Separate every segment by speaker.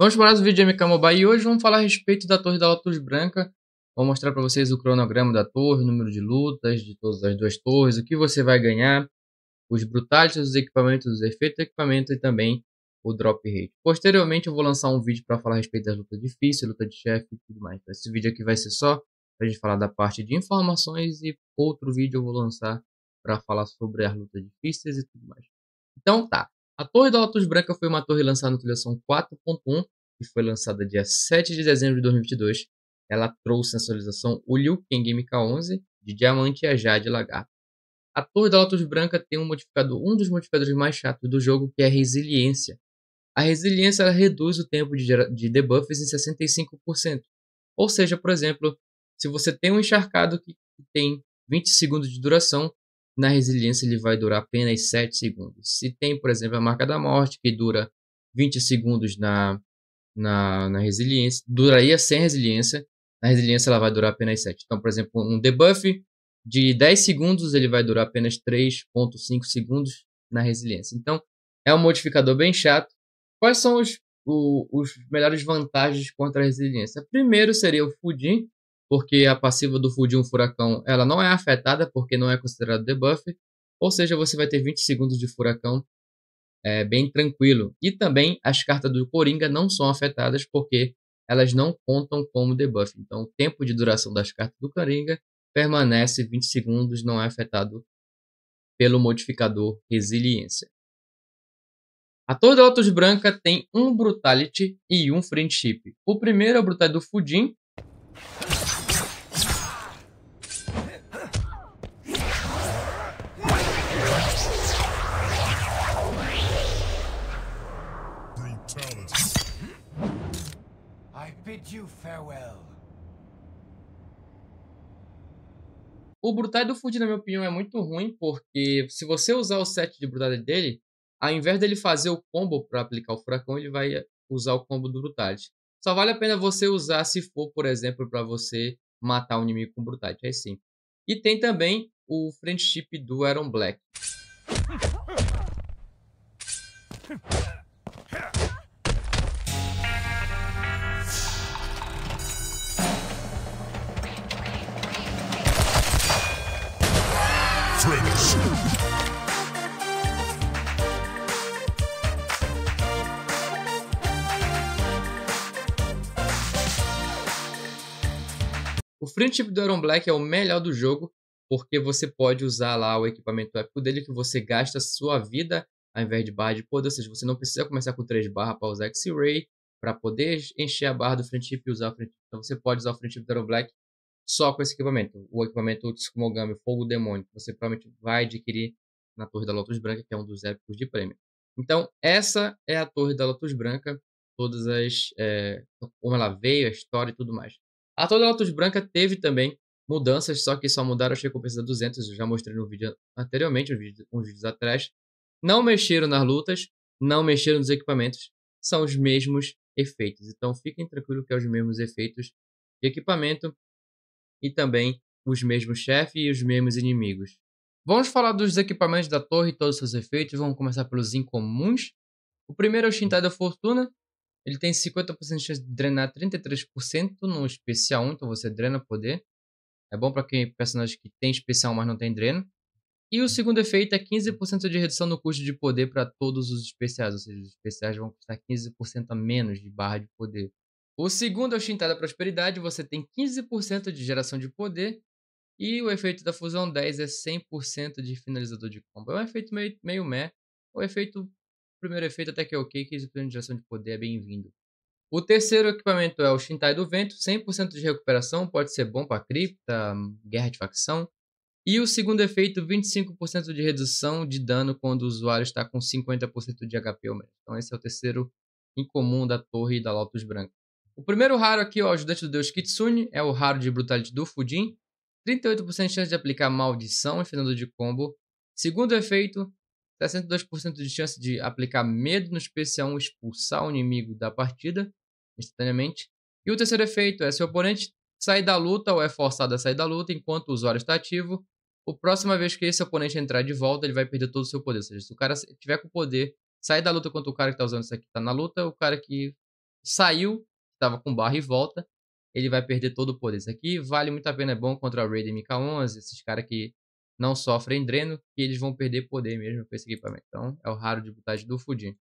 Speaker 1: Vamos para mais um vídeo de MK Mobile e hoje vamos falar a respeito da torre da Lotus Branca. Vou mostrar para vocês o cronograma da torre, o número de lutas de todas as duas torres, o que você vai ganhar, os brutais dos equipamentos, os efeitos do equipamento e também o drop rate. Posteriormente eu vou lançar um vídeo para falar a respeito das lutas difíceis, luta de chefe e tudo mais. esse vídeo aqui vai ser só para a gente falar da parte de informações e outro vídeo eu vou lançar para falar sobre as lutas difíceis e tudo mais. Então tá, a Torre da Lotus Branca foi uma torre lançada na atualização 4.1, que foi lançada dia 7 de dezembro de 2022. Ela trouxe na atualização o Liu Kang MK11 de Diamante e a Jade Lagarto. A Torre da Lotus Branca tem um modificador, um dos modificadores mais chatos do jogo, que é a Resiliência. A Resiliência reduz o tempo de, de debuffs em 65%. Ou seja, por exemplo, se você tem um encharcado que tem 20 segundos de duração, na resiliência ele vai durar apenas 7 segundos. Se tem, por exemplo, a marca da morte, que dura 20 segundos na, na, na resiliência, duraria sem resiliência, na resiliência ela vai durar apenas 7. Então, por exemplo, um debuff de 10 segundos, ele vai durar apenas 3.5 segundos na resiliência. Então, é um modificador bem chato. Quais são os, o, os melhores vantagens contra a resiliência? Primeiro seria o Fudin, porque a passiva do Fudim Furacão ela não é afetada porque não é considerado debuff, ou seja, você vai ter 20 segundos de Furacão é, bem tranquilo. E também as cartas do Coringa não são afetadas porque elas não contam como debuff, então o tempo de duração das cartas do Coringa permanece 20 segundos, não é afetado pelo modificador Resiliência. A toda Lotus Branca tem um Brutality e um Friendship. O primeiro é o Brutality do Fudim Farewell. O brutal do Food, na minha opinião, é muito ruim, porque se você usar o set de brutalidade dele, ao invés dele fazer o combo para aplicar o furacão, ele vai usar o combo do brutalidade. Só vale a pena você usar se for, por exemplo, para você matar um inimigo com brutalidade, aí sim. E tem também o Friendship do Aaron Black. O friendship do Iron Black é o melhor do jogo, porque você pode usar lá o equipamento épico dele, que você gasta sua vida ao invés de barra de poder, ou seja, você não precisa começar com 3 barras para usar X-Ray, para poder encher a barra do friendship e usar o friendship. Então você pode usar o friendship do Iron Black só com esse equipamento. O equipamento Tsukumogami, Fogo Demônio, que você provavelmente vai adquirir na Torre da Lotus Branca, que é um dos épicos de prêmio. Então, essa é a Torre da Lotus Branca, todas as. É, como ela veio, a história e tudo mais. A toda Lotus branca teve também mudanças, só que só mudaram as recompensas a 200, eu já mostrei no vídeo anteriormente, uns vídeos, uns vídeos atrás. Não mexeram nas lutas, não mexeram nos equipamentos, são os mesmos efeitos. Então fiquem tranquilos que é os mesmos efeitos de equipamento e também os mesmos chefes e os mesmos inimigos. Vamos falar dos equipamentos da torre e todos os seus efeitos. Vamos começar pelos incomuns. O primeiro é o Shintai da Fortuna, ele tem 50% de chance de drenar 33% no especial 1, então você drena poder. É bom para quem é personagem que tem especial, mas não tem dreno. E o segundo efeito é 15% de redução no custo de poder para todos os especiais, ou seja, os especiais vão custar 15% a menos de barra de poder. O segundo é o chintada da Prosperidade, você tem 15% de geração de poder. E o efeito da Fusão 10 é 100% de finalizador de combo. É um efeito meio, meio meh. O efeito primeiro efeito até que é ok, que de geração de poder é bem-vindo. O terceiro equipamento é o Shintai do Vento, 100% de recuperação, pode ser bom para cripta, guerra de facção. E o segundo efeito, 25% de redução de dano quando o usuário está com 50% de HP ou menos. Então esse é o terceiro incomum da torre e da Lotus Branca. O primeiro raro aqui, o ajudante do deus Kitsune, é o raro de Brutality do Fujin. 38% de chance de aplicar maldição em final de combo. Segundo efeito, 62% de chance de aplicar medo no especial expulsar o inimigo da partida instantaneamente. E o terceiro efeito é se o oponente sair da luta ou é forçado a sair da luta enquanto o usuário está ativo, a próxima vez que esse oponente entrar de volta, ele vai perder todo o seu poder. Ou seja, se o cara tiver com poder, sair da luta contra o cara que está usando isso aqui, está na luta, o cara que saiu, estava com barra e volta, ele vai perder todo o poder. Isso aqui vale muito a pena, é bom contra o Raiden MK11, esses caras que não sofrem dreno, e eles vão perder poder mesmo com esse equipamento. Então, é o raro de butagem do fudim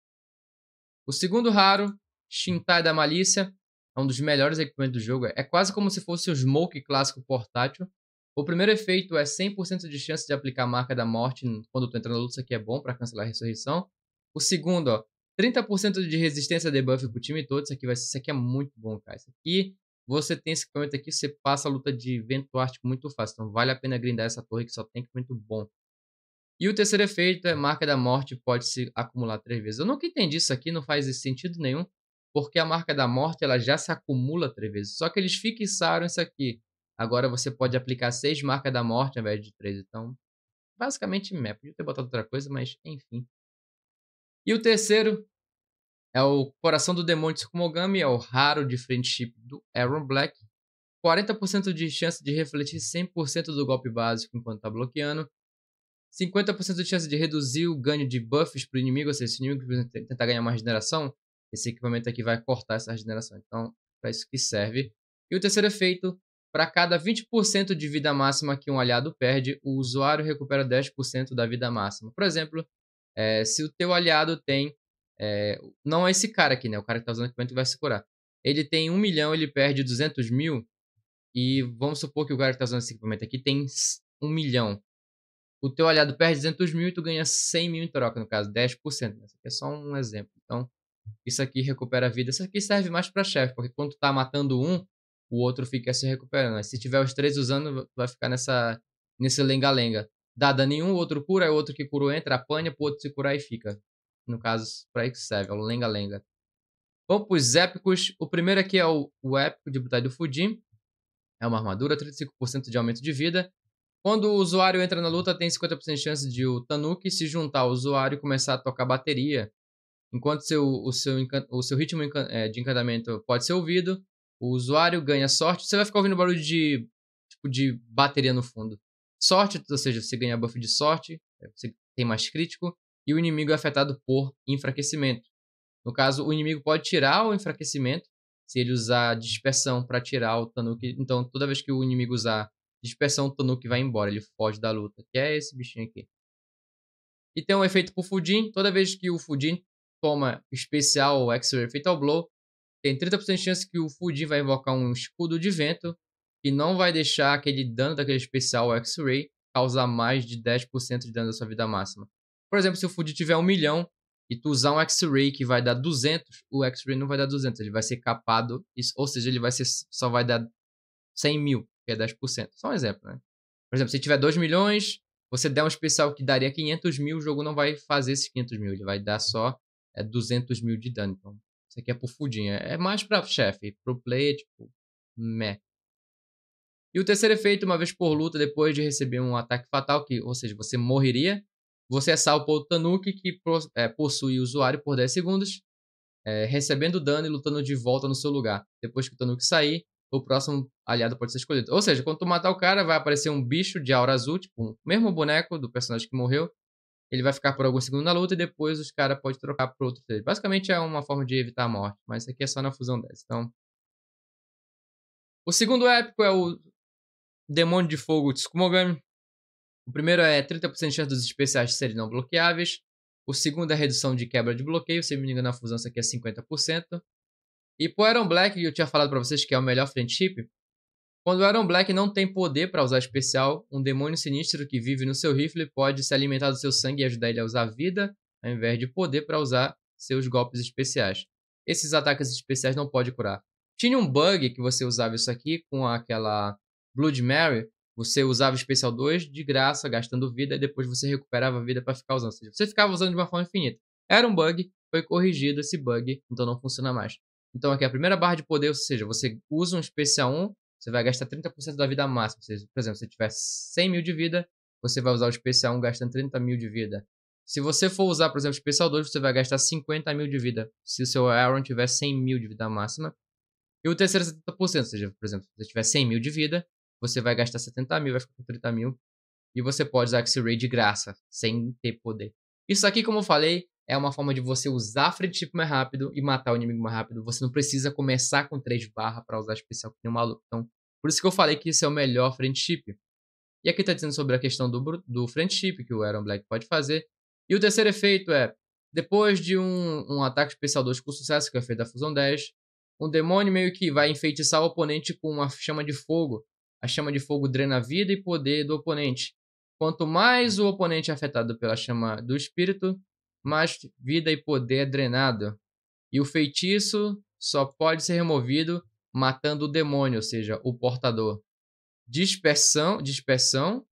Speaker 1: O segundo raro, Shintai da Malícia, é um dos melhores equipamentos do jogo. É quase como se fosse o Smoke clássico portátil. O primeiro efeito é 100% de chance de aplicar a marca da morte quando tu entra na luta, isso aqui é bom para cancelar a ressurreição. O segundo, ó, 30% de resistência a debuff pro time todo, isso aqui, vai, isso aqui é muito bom, cara. Isso aqui você tem esse comento aqui, você passa a luta de vento ártico muito fácil. Então vale a pena grindar essa torre que só tem que muito bom. E o terceiro efeito é marca da morte pode se acumular três vezes. Eu nunca entendi isso aqui, não faz sentido nenhum, porque a marca da morte ela já se acumula três vezes. Só que eles fixaram isso aqui. Agora você pode aplicar seis marcas da morte ao invés de três. Então, basicamente, meh. Podia ter botado outra coisa, mas enfim. E o terceiro é o Coração do Demônio de Tsukumogami, é o raro de friendship do Aaron Black. 40% de chance de refletir 100% do golpe básico enquanto está bloqueando. 50% de chance de reduzir o ganho de buffs para o inimigo, ou seja, se o inimigo tentar ganhar uma regeneração, esse equipamento aqui vai cortar essa regeneração. Então, para isso que serve. E o terceiro efeito, para cada 20% de vida máxima que um aliado perde, o usuário recupera 10% da vida máxima. Por exemplo, é, se o teu aliado tem é, não é esse cara aqui, né? O cara que tá usando equipamento vai se curar. Ele tem 1 milhão, ele perde 200 mil. E vamos supor que o cara que tá usando esse equipamento aqui tem 1 milhão. O teu aliado perde 200 mil e tu ganha 100 mil em troca, no caso, 10%. Né? Isso aqui é só um exemplo. Então, isso aqui recupera a vida. Isso aqui serve mais para chefe, porque quando tu tá matando um, o outro fica se recuperando. Mas né. se tiver os três usando, tu vai ficar nessa nesse lenga-lenga. Dá dano nenhum, o outro cura, o outro que curou entra, apanha, pro outro se curar e fica no caso, para que serve, é o Lenga Lenga. Vamos para os épicos. O primeiro aqui é o, o épico de Butai do Fujin. É uma armadura, 35% de aumento de vida. Quando o usuário entra na luta, tem 50% de chance de o Tanuki se juntar ao usuário e começar a tocar bateria. Enquanto seu, o, seu, o seu ritmo é, de encantamento pode ser ouvido, o usuário ganha sorte. Você vai ficar ouvindo barulho de, tipo, de bateria no fundo. Sorte, ou seja, você ganha buff de sorte, é, você tem mais crítico e o inimigo é afetado por enfraquecimento. No caso, o inimigo pode tirar o enfraquecimento se ele usar dispersão para tirar o Tanuki. Então, toda vez que o inimigo usar dispersão, o Tanuki vai embora, ele foge da luta, que é esse bichinho aqui. E tem um efeito pro Fujin, toda vez que o Fujin toma especial ou ray Fatal Blow, tem 30% de chance que o Fujin vai invocar um escudo de vento que não vai deixar aquele dano daquele especial X-Ray causar mais de 10% de dano da sua vida máxima. Por exemplo, se o FUD tiver um milhão e tu usar um X-Ray que vai dar 200, o X-Ray não vai dar 200, ele vai ser capado, ou seja, ele vai ser, só vai dar 100 mil, que é 10%. Só um exemplo, né? Por exemplo, se tiver 2 milhões, você der um especial que daria 500 mil, o jogo não vai fazer esses 500 mil, ele vai dar só é, 200 mil de dano. Então, isso aqui é pro fudinho, é, é mais pra chefe, pro player, tipo, meh. E o terceiro efeito, uma vez por luta, depois de receber um ataque fatal, que, ou seja, você morreria, você é salvo pelo Tanuki, que é, possui o usuário por 10 segundos, é, recebendo dano e lutando de volta no seu lugar. Depois que o Tanuki sair, o próximo aliado pode ser escolhido. Ou seja, quando tu matar o cara, vai aparecer um bicho de aura azul, tipo, o mesmo boneco do personagem que morreu. Ele vai ficar por alguns segundos na luta e depois os caras podem trocar por outro dele. Basicamente é uma forma de evitar a morte, mas isso aqui é só na fusão 10. Então. O segundo épico é o Demônio de Fogo Tsumogami, o primeiro é 30% de chance dos especiais serem não bloqueáveis. O segundo é redução de quebra de bloqueio. Se eu me engano, a fusão isso aqui é 50%. E pro Iron Black, que eu tinha falado para vocês que é o melhor friendship, quando o Iron Black não tem poder para usar especial, um demônio sinistro que vive no seu rifle pode se alimentar do seu sangue e ajudar ele a usar vida, ao invés de poder para usar seus golpes especiais. Esses ataques especiais não pode curar. Tinha um bug que você usava isso aqui com aquela Blood Mary, você usava o especial 2 de graça, gastando vida, e depois você recuperava vida para ficar usando. Ou seja, você ficava usando de uma forma infinita. Era um bug, foi corrigido esse bug, então não funciona mais. Então aqui a primeira barra de poder, ou seja, você usa um especial 1, você vai gastar 30% da vida máxima. Ou seja, por exemplo, se você tiver 100 mil de vida, você vai usar o especial 1 gastando 30 mil de vida. Se você for usar, por exemplo, o especial 2, você vai gastar 50 mil de vida. Se o seu Aaron tiver 100 mil de vida máxima. E o terceiro é 70%, ou seja, por exemplo, se você tiver 100 mil de vida, você vai gastar 70 mil, vai ficar com 30 mil. E você pode usar X-Ray de graça, sem ter poder. Isso aqui, como eu falei, é uma forma de você usar free chip mais rápido e matar o inimigo mais rápido. Você não precisa começar com 3 barra para usar especial que nem um maluco. Então, por isso que eu falei que isso é o melhor friendship. E aqui está dizendo sobre a questão do, do friendship que o Aaron Black pode fazer. E o terceiro efeito é, depois de um, um ataque especial 2 com sucesso, que é feito da Fusão 10, um demônio meio que vai enfeitiçar o oponente com uma chama de fogo a chama de fogo drena a vida e poder do oponente. Quanto mais o oponente é afetado pela chama do espírito, mais vida e poder é drenado. E o feitiço só pode ser removido matando o demônio, ou seja, o portador. Dispersão, dispersão,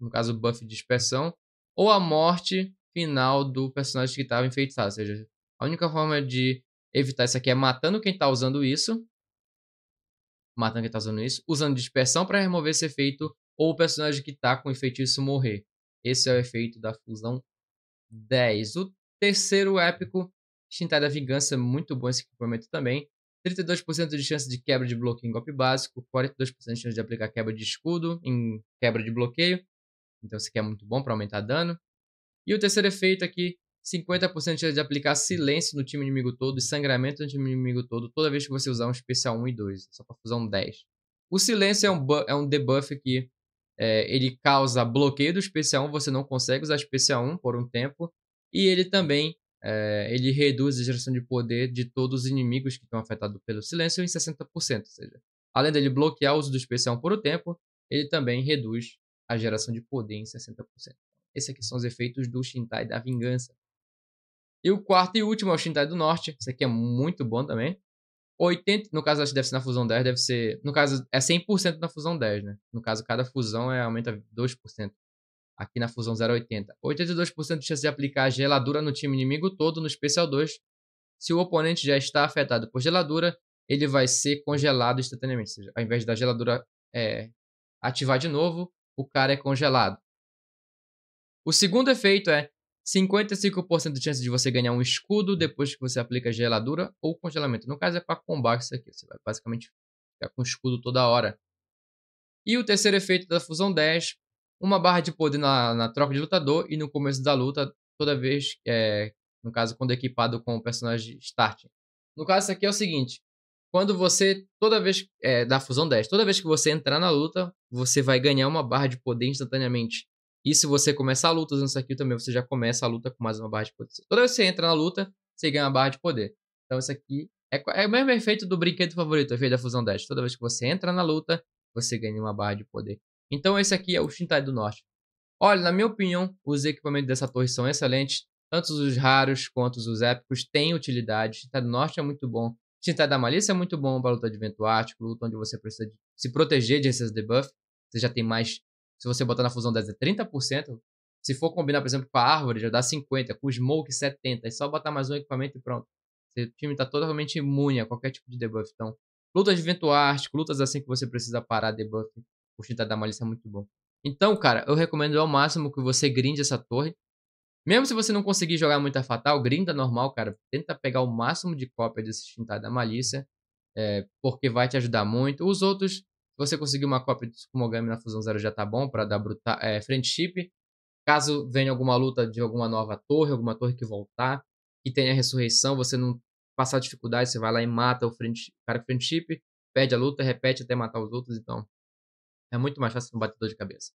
Speaker 1: no caso o buff dispersão, ou a morte final do personagem que estava enfeitiçado. Ou seja, a única forma de evitar isso aqui é matando quem está usando isso, matando que tá usando isso, usando dispersão para remover esse efeito, ou o personagem que tá com o feitiço morrer. Esse é o efeito da fusão 10. O terceiro épico, Shintai da Vingança, muito bom esse equipamento também. 32% de chance de quebra de bloqueio em golpe básico, 42% de chance de aplicar quebra de escudo em quebra de bloqueio. Então, isso aqui é muito bom para aumentar dano. E o terceiro efeito aqui, 50% de chance de aplicar silêncio no time inimigo todo e sangramento no time inimigo todo toda vez que você usar um especial 1 e 2. Só pra usar um 10. O silêncio é um, é um debuff que é, ele causa bloqueio do especial 1, você não consegue usar especial 1 por um tempo. E ele também é, ele reduz a geração de poder de todos os inimigos que estão afetados pelo silêncio em 60%. Ou seja, além dele bloquear o uso do especial 1 por um tempo, ele também reduz a geração de poder em 60%. Esses aqui são os efeitos do Shintai da Vingança. E o quarto e último é o Shintai do Norte. Isso aqui é muito bom também. 80, no caso, acho que deve ser na fusão 10, deve ser. No caso, é 100% na fusão 10, né? No caso, cada fusão é, aumenta 2%. Aqui na fusão 080. 82% é de chance de aplicar geladura no time inimigo todo no especial 2. Se o oponente já está afetado por geladura, ele vai ser congelado instantaneamente. Ou seja, ao invés da geladura é, ativar de novo, o cara é congelado. O segundo efeito é 55% de chance de você ganhar um escudo depois que você aplica geladura ou congelamento. No caso, é para combate isso aqui. Você vai basicamente ficar com escudo toda hora. E o terceiro efeito da fusão 10, uma barra de poder na, na troca de lutador e no começo da luta, toda vez, é, no caso, quando equipado com o personagem start. No caso, isso aqui é o seguinte, quando você, toda vez, é, da fusão 10, toda vez que você entrar na luta, você vai ganhar uma barra de poder instantaneamente. E se você começar a luta usando isso aqui também, você já começa a luta com mais uma barra de poder. Toda vez que você entra na luta, você ganha uma barra de poder. Então isso aqui é, é o mesmo efeito do brinquedo favorito, o efeito da fusão 10. Toda vez que você entra na luta, você ganha uma barra de poder. Então esse aqui é o Shintai do Norte. Olha, na minha opinião, os equipamentos dessa torre são excelentes. Tanto os raros quanto os épicos têm utilidade. Shintai do Norte é muito bom. Shintai da Malícia é muito bom para luta de vento ártico, luta onde você precisa de se proteger de esses debuffs. Você já tem mais se você botar na fusão 10 é 30%, se for combinar, por exemplo, com a árvore, já dá 50%, com o smoke 70%, é só botar mais um equipamento e pronto. Seu time tá totalmente imune a qualquer tipo de debuff. Então, lutas de vento ártico, lutas assim que você precisa parar debuff, o tinta da malícia é muito bom. Então, cara, eu recomendo ao máximo que você grinde essa torre. Mesmo se você não conseguir jogar muita fatal, grinda normal, cara. Tenta pegar o máximo de cópia desse tinta da malícia, é, porque vai te ajudar muito. Os outros, você conseguir uma cópia de Tsumogami na Fusão Zero já tá bom para dar bruta, é, friendship. Caso venha alguma luta de alguma nova torre, alguma torre que voltar, que tenha ressurreição, você não passar dificuldade, você vai lá e mata o, cara o cara friendship, perde a luta, repete até matar os outros, então é muito mais fácil um batedor de cabeça.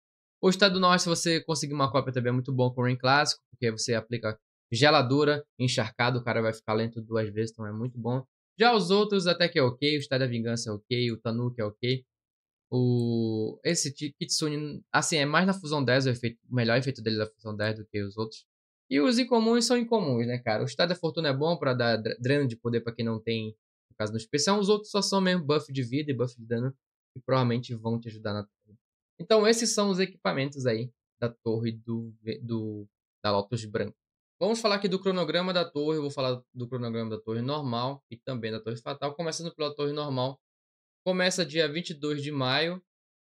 Speaker 1: O Estado do Norte, se você conseguir uma cópia também é muito bom com o Rain Clássico, porque você aplica geladura, encharcado, o cara vai ficar lento duas vezes, então é muito bom. Já os outros até que é ok, o Estado da Vingança é ok, o Tanuki é ok. O, esse Kitsune, assim, é mais na Fusão 10 o, efeito, o melhor efeito dele é da Fusão 10 do que os outros. E os incomuns são incomuns, né, cara? O Estado da é Fortuna é bom para dar dreno de poder para quem não tem, no caso, no especial. Os outros só são mesmo buff de vida e buff de dano, que provavelmente vão te ajudar na torre. Então, esses são os equipamentos aí da torre do, do da Lotus Branco. Vamos falar aqui do cronograma da torre. Eu vou falar do cronograma da torre normal e também da torre fatal. Começando pela torre normal. Começa dia 22 de maio,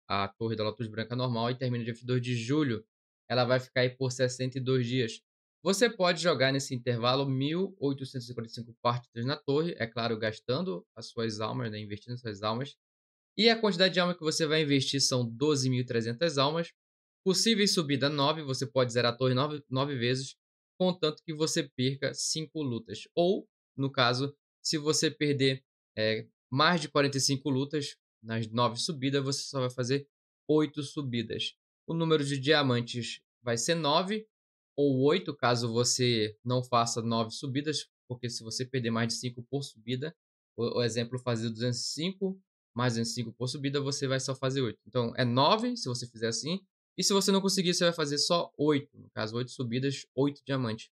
Speaker 1: a Torre da Lotus Branca normal, e termina dia 22 de julho. Ela vai ficar aí por 62 dias. Você pode jogar nesse intervalo 1.845 partidas na torre, é claro, gastando as suas almas, né? investindo as suas almas. E a quantidade de alma que você vai investir são 12.300 almas. Possível subida 9, você pode zerar a torre 9, 9 vezes, contanto que você perca 5 lutas. Ou, no caso, se você perder é, mais de 45 lutas, nas 9 subidas você só vai fazer 8 subidas. O número de diamantes vai ser 9 ou 8, caso você não faça 9 subidas, porque se você perder mais de 5 por subida, o, exemplo fazer 205 mais 205 por subida, você vai só fazer 8. Então é 9 se você fizer assim, e se você não conseguir, você vai fazer só 8, no caso 8 subidas, 8 diamantes.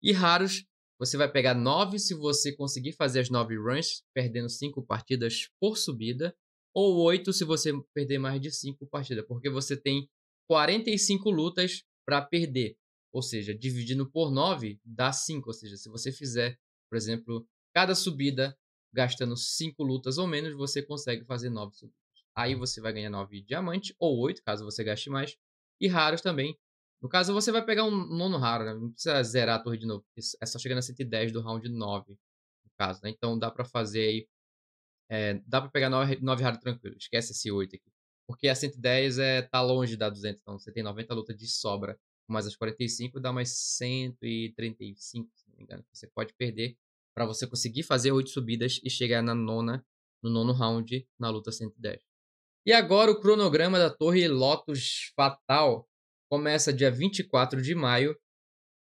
Speaker 1: E raros você vai pegar 9 se você conseguir fazer as 9 runs, perdendo 5 partidas por subida, ou 8 se você perder mais de 5 partidas, porque você tem 45 lutas para perder. Ou seja, dividindo por 9 dá 5, ou seja, se você fizer, por exemplo, cada subida gastando 5 lutas ou menos, você consegue fazer 9 subidas. Aí você vai ganhar 9 diamantes ou 8, caso você gaste mais, e raros também, no caso, você vai pegar um nono raro, né? Não precisa zerar a torre de novo. É só chegar na 110 do round 9, no caso, né? Então dá pra fazer aí... É, dá pra pegar 9, 9 raro tranquilo. Esquece esse 8 aqui. Porque a 110 é, tá longe da 200, então você tem 90 luta de sobra. Mais as 45 dá mais 135, se não me engano. Você pode perder pra você conseguir fazer 8 subidas e chegar na nona, no nono round, na luta 110. E agora o cronograma da Torre Lotus Fatal começa dia 24 de maio,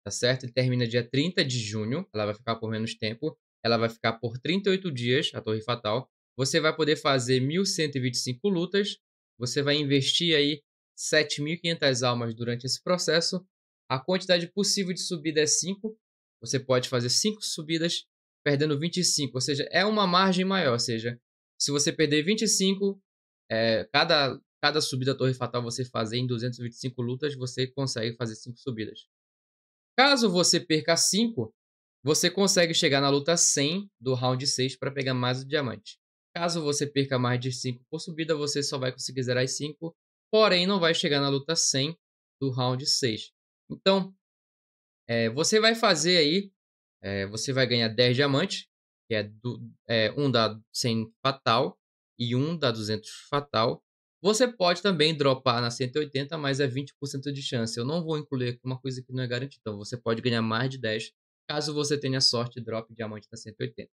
Speaker 1: tá certo? E termina dia 30 de junho. Ela vai ficar por menos tempo. Ela vai ficar por 38 dias, a Torre Fatal. Você vai poder fazer 1.125 lutas. Você vai investir aí 7.500 almas durante esse processo. A quantidade possível de subida é 5. Você pode fazer 5 subidas, perdendo 25. Ou seja, é uma margem maior. Ou seja, se você perder 25, é, cada cada subida Torre Fatal você fazer em 225 lutas, você consegue fazer 5 subidas. Caso você perca 5, você consegue chegar na luta 100 do round 6 para pegar mais o diamante. Caso você perca mais de 5 por subida, você só vai conseguir zerar as 5, porém não vai chegar na luta 100 do round 6. Então, é, você vai fazer aí, é, você vai ganhar 10 diamantes, que é, do, é um da 100 fatal e um da 200 fatal, você pode também dropar na 180, mas é 20% de chance. Eu não vou incluir uma coisa que não é garantida. Então, você pode ganhar mais de 10 caso você tenha sorte e drop diamante na 180.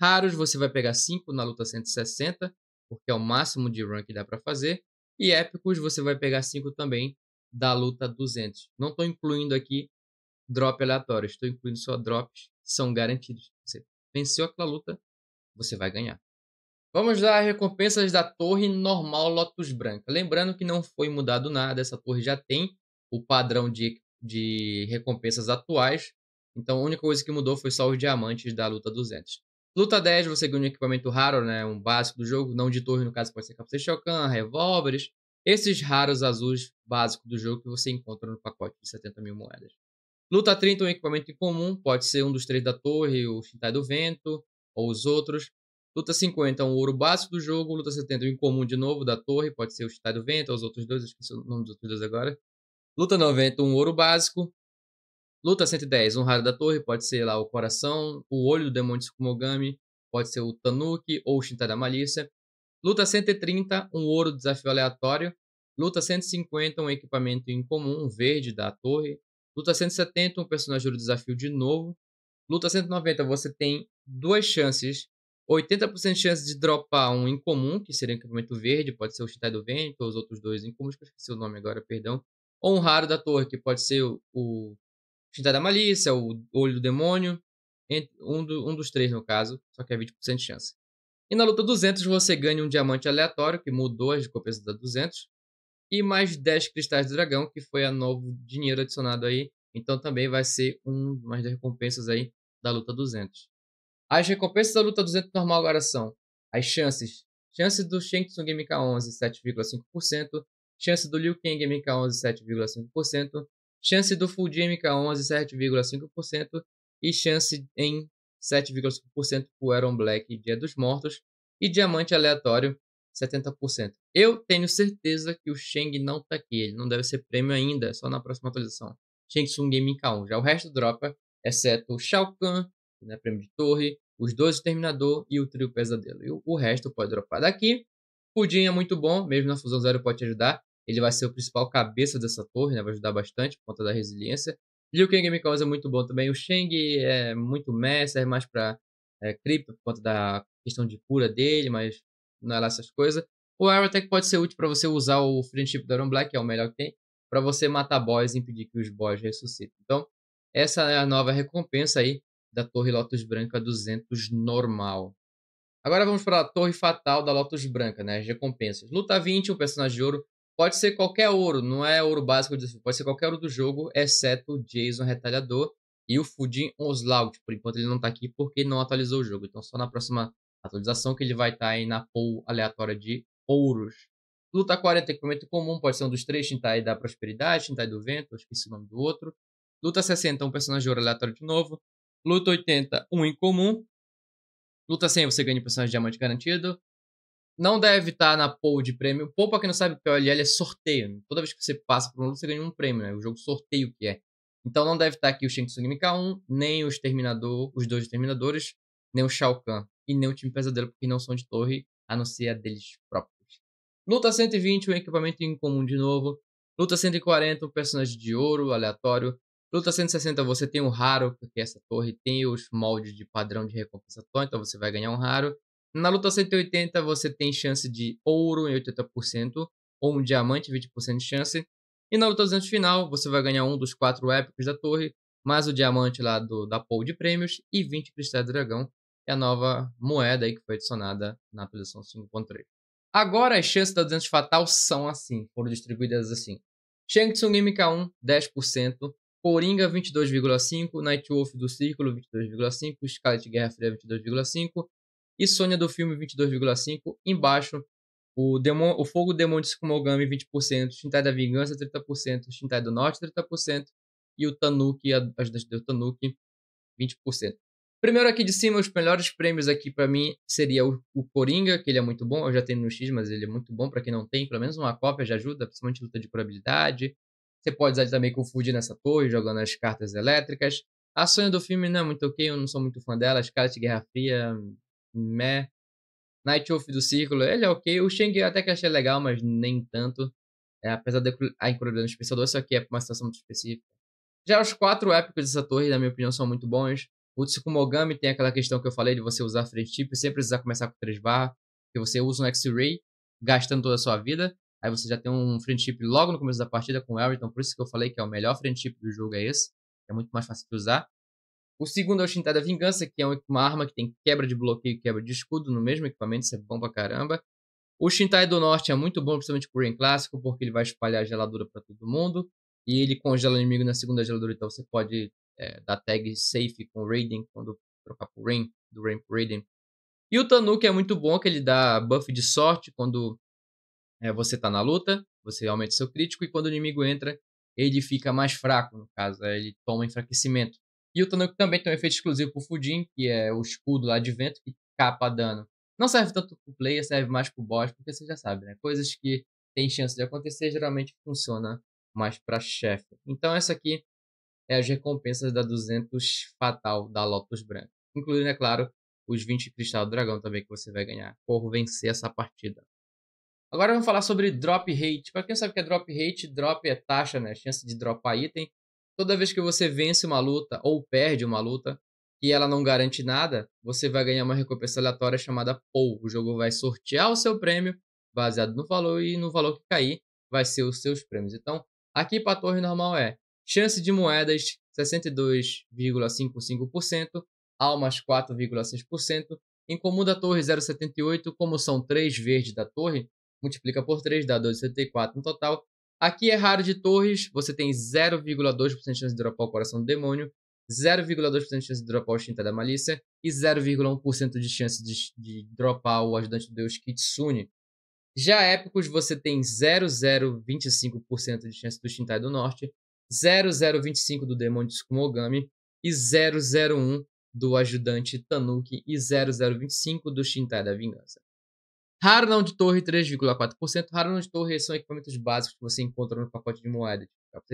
Speaker 1: Raros, você vai pegar 5 na luta 160, porque é o máximo de run que dá para fazer. E épicos, você vai pegar 5 também da luta 200. Não estou incluindo aqui drop aleatório, estou incluindo só drops que são garantidos. Você venceu aquela luta, você vai ganhar. Vamos lá, recompensas da torre normal Lotus Branca. Lembrando que não foi mudado nada, essa torre já tem o padrão de, de recompensas atuais. Então a única coisa que mudou foi só os diamantes da luta 200. Luta 10, você ganha um equipamento raro, né? um básico do jogo, não de torre, no caso pode ser capacete de Shokan, revólveres. Esses raros azuis básicos do jogo que você encontra no pacote de 70 mil moedas. Luta 30 é um equipamento incomum, pode ser um dos três da torre, o Shintai do Vento ou os outros. Luta 50, um ouro básico do jogo. Luta 70, um incomum de novo da torre. Pode ser o Chitai do Vento, os outros dois. esqueci o nome dos outros dois agora. Luta 90, um ouro básico. Luta 110, um raro da torre. Pode ser lá o coração, o olho do demônio de Sukumogami. Pode ser o Tanuki ou o Shintai da Malícia. Luta 130, um ouro desafio aleatório. Luta 150, um equipamento incomum, um verde da torre. Luta 170, um personagem do desafio de novo. Luta 190, você tem duas chances 80% de chance de dropar um incomum, que seria um equipamento verde, pode ser o Shintai do Vento ou os outros dois incomuns, que eu esqueci o nome agora, perdão. Ou um raro da torre, que pode ser o, o Shintai da Malícia, o Olho do Demônio, um, do, um dos três no caso, só que é 20% de chance. E na luta 200 você ganha um diamante aleatório, que mudou as recompensas da 200, e mais 10 cristais do dragão, que foi a novo dinheiro adicionado aí, então também vai ser um, mais das recompensas aí da luta 200. As recompensas da luta 200 normal agora são as chances. Chance do Shang Tsung MK11, 7,5%. Chance do Liu Kang MK11, 7,5%. Chance do Fuji MK11, 7,5%. E chance em 7,5% pro Aaron Black Dia dos Mortos. E diamante aleatório, 70%. Eu tenho certeza que o Sheng não está aqui. Ele não deve ser prêmio ainda, só na próxima atualização. Shang Tsung MK1. Já o resto dropa, exceto o Shao Kahn, né, prêmio de torre, os dois exterminador e o trio pesadelo. E o, resto pode dropar daqui. Pudim é muito bom, mesmo na fusão zero pode te ajudar. Ele vai ser o principal cabeça dessa torre, né, vai ajudar bastante por conta da resiliência. Liu Kang me causa é muito bom também. O Sheng é muito mestre, é mais pra é, cripto por conta da questão de cura dele, mas não é lá essas coisas. O Arrow até que pode ser útil para você usar o Friendship do Iron Black, que é o melhor que tem, para você matar boys e impedir que os boys ressuscitem. Então, essa é a nova recompensa aí da Torre Lotus Branca 200 normal. Agora vamos para a Torre Fatal da Lotus Branca, né? As recompensas. Luta 20, um personagem de ouro. Pode ser qualquer ouro, não é ouro básico, pode ser qualquer ouro do jogo, exceto o Jason Retalhador e o Fudin Oslaug. Por enquanto ele não está aqui porque não atualizou o jogo. Então só na próxima atualização que ele vai estar tá aí na pool aleatória de ouros. Luta 40, equipamento comum, pode ser um dos três, Shintai da Prosperidade, Shintai do Vento, eu esqueci o nome do outro. Luta 60, um personagem de ouro aleatório de novo. Luta 80, um em comum. Luta 100, você ganha personagem diamante garantido. Não deve estar tá na pool de prêmio. Pool, pra quem não sabe, PLL é sorteio. Toda vez que você passa por um luta, você ganha um prêmio, né? O jogo sorteio que é. Então não deve estar tá aqui o Shang Tsung MK1, nem o Exterminador, os dois Exterminadores, nem o Shao Kahn. E nem o Time Pesadelo, porque não são de torre, a não ser a deles próprios. Luta 120, um equipamento em comum de novo. Luta 140, um personagem de ouro aleatório. Luta 160, você tem o raro, porque essa torre tem os moldes de padrão de recompensa atual, então você vai ganhar um raro. Na luta 180, você tem chance de ouro em 80%, ou um diamante, 20% de chance. E na luta 200 final, você vai ganhar um dos quatro épicos da torre, mais o diamante lá do, da pool de prêmios e 20 cristais do dragão, que é a nova moeda aí que foi adicionada na atualização 5.3. Agora as chances da 200 fatal são assim, foram distribuídas assim. Shang Tsung MK1, 10%. Coringa 22,5, Night Wolf do Círculo 22,5, Scarlet Guerra Fria 22,5 e Sônia do filme 22,5. Embaixo, o, Demon, o Fogo Demônio de Sukumogami 20%, Shintai da Vingança 30%, Shintai do Norte 30% e o Tanuki, a ajudante do Tanuki 20%. Primeiro aqui de cima, os melhores prêmios aqui para mim seria o, o, Coringa, que ele é muito bom, eu já tenho no X, mas ele é muito bom para quem não tem, pelo menos uma cópia já ajuda, principalmente luta de curabilidade, você pode usar também com o Fuji nessa torre, jogando as cartas elétricas. A Sônia do filme não é muito ok, eu não sou muito fã dela. Scarlet Guerra Fria, meh. Night Wolf do Círculo, ele é ok. O Shang eu até que achei legal, mas nem tanto. É, apesar da ah, incluir do especiador, isso aqui é uma situação muito específica. Já os quatro épicos dessa torre, na minha opinião, são muito bons. O Tsukumogami tem aquela questão que eu falei de você usar três tipos, sem precisar começar com três barras, que você usa um X-Ray, gastando toda a sua vida. Aí você já tem um friendship logo no começo da partida com o Elry, então por isso que eu falei que é o melhor friendship do jogo é esse. É muito mais fácil de usar. O segundo é o Shintai da Vingança, que é uma arma que tem quebra de bloqueio e quebra de escudo no mesmo equipamento, isso é bom pra caramba. O Shintai do Norte é muito bom, principalmente pro Rain Clássico, porque ele vai espalhar geladura para todo mundo. E ele congela o inimigo na segunda geladura, então você pode é, dar tag safe com o Raiden quando trocar pro Rain, do Rain pro Raiden. E o Tanuki é muito bom, que ele dá buff de sorte quando é, você está na luta, você aumenta é seu crítico, e quando o inimigo entra, ele fica mais fraco, no caso, é, ele toma enfraquecimento. E o tanuki também tem um efeito exclusivo o Fudin, que é o escudo lá de vento, que capa dano. Não serve tanto pro player, serve mais pro boss, porque você já sabe, né? Coisas que tem chance de acontecer, geralmente funciona mais para chefe. Então essa aqui é as recompensas da 200 Fatal da Lotus Branca. Incluindo, é claro, os 20 cristal do dragão também que você vai ganhar por vencer essa partida. Agora vamos falar sobre drop rate. Para quem sabe o que é drop rate, drop é taxa, né? Chance de dropar item. Toda vez que você vence uma luta ou perde uma luta e ela não garante nada, você vai ganhar uma recompensa aleatória chamada POU. O jogo vai sortear o seu prêmio baseado no valor e no valor que cair vai ser os seus prêmios. Então, aqui para a torre normal é chance de moedas 62,55%, almas 4,6%, em comum da torre 0,78, como são três verdes da torre, multiplica por 3, dá 2,74 no total. Aqui é raro de torres, você tem 0,2% de chance de dropar o coração do demônio, 0,2% de chance de dropar o Shinta da Malícia e 0,1% de chance de, de, dropar o Ajudante do Deus Kitsune. Já épicos, você tem 0,025% de chance do Shintai do Norte, 0,025% do Demônio de Tsukumogami e 0,01% do Ajudante Tanuki e 0,025% do Shintai da Vingança. Raro não de torre, 3,4%. Raro não de torre são equipamentos básicos que você encontra no pacote de moedas.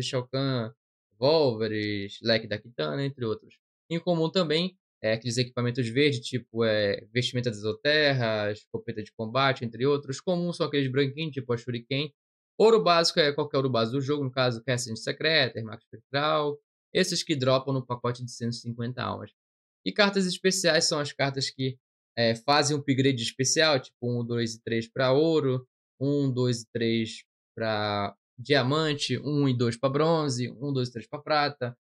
Speaker 1: Shao Kahn, revólveres, leque da Kitana, entre outros. Em comum também é, aqueles equipamentos verdes, tipo é, vestimenta de exoterra, escopeta de combate, entre outros. Comum são aqueles branquinhos, tipo a Shuriken. Ouro básico é qualquer ouro básico do jogo, no caso, Cassidy Secreta, Ermax Espectral, esses que dropam no pacote de 150 almas. E cartas especiais são as cartas que é, fazem um upgrade especial, tipo 1, 2 e 3 para ouro, 1, 2 e 3 para diamante, 1 e 2 para bronze, 1, 2 e 3 para prata,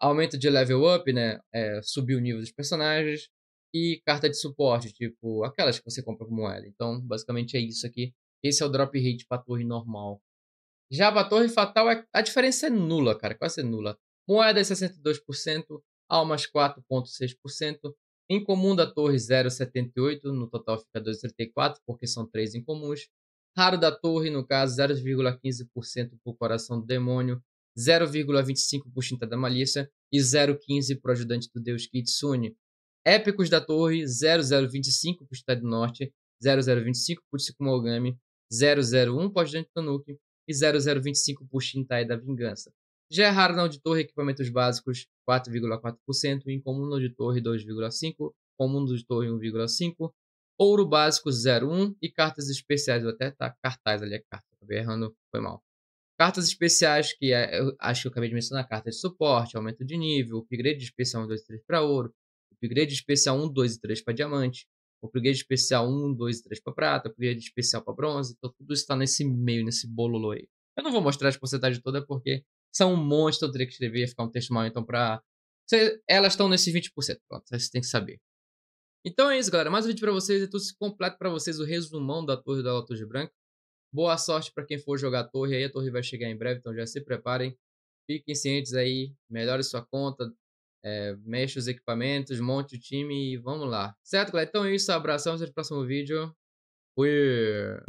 Speaker 1: aumento de level up, né? É, subir o nível dos personagens, e carta de suporte, tipo aquelas que você compra com moeda. Então, basicamente é isso aqui. Esse é o drop rate para torre normal. Já para torre fatal, é... a diferença é nula, cara, quase é nula. Moeda é 62%, almas 4,6%, em comum da torre 0,78, no total fica 2,34, porque são três incomuns. Raro da torre, no caso, 0,15% por coração do demônio, 0,25% por tinta da malícia e 0,15% por ajudante do deus Kitsune. Épicos da torre, 0,025 por Cidade do Norte, 0,025 por Tsukumogami, 001 por Ajudante Tanuki e 0,025 por Shintai da Vingança. Já é raro na Auditor equipamentos básicos 4,4%, em comum no Auditor 2,5%, comum no Auditor 1,5%, ouro básico 0,1% e cartas especiais, até tá cartaz ali, a carta, acabei errando, foi mal. Cartas especiais, que é, eu acho que eu acabei de mencionar, cartas de suporte, aumento de nível, upgrade especial 1, 2 e 3 para ouro, upgrade especial 1, 2 e 3 para diamante, upgrade especial 1, 2 e 3 para prata, upgrade especial para bronze, então tudo isso está nesse meio, nesse bololô aí. Eu não vou mostrar as porcentagens toda porque são um monstro, então eu teria que escrever, ficar um texto mal, então pra... Cê, elas estão nesses 20%, pronto, vocês têm que saber. Então é isso, galera. Mais um vídeo pra vocês e é tudo completo pra vocês, o resumão da torre da Lotus branco Boa sorte pra quem for jogar a torre aí, a torre vai chegar em breve, então já se preparem. Fiquem cientes aí, melhore sua conta, é, mexe os equipamentos, monte o time e vamos lá. Certo, galera? Então é isso, abração, até o próximo vídeo. Fui!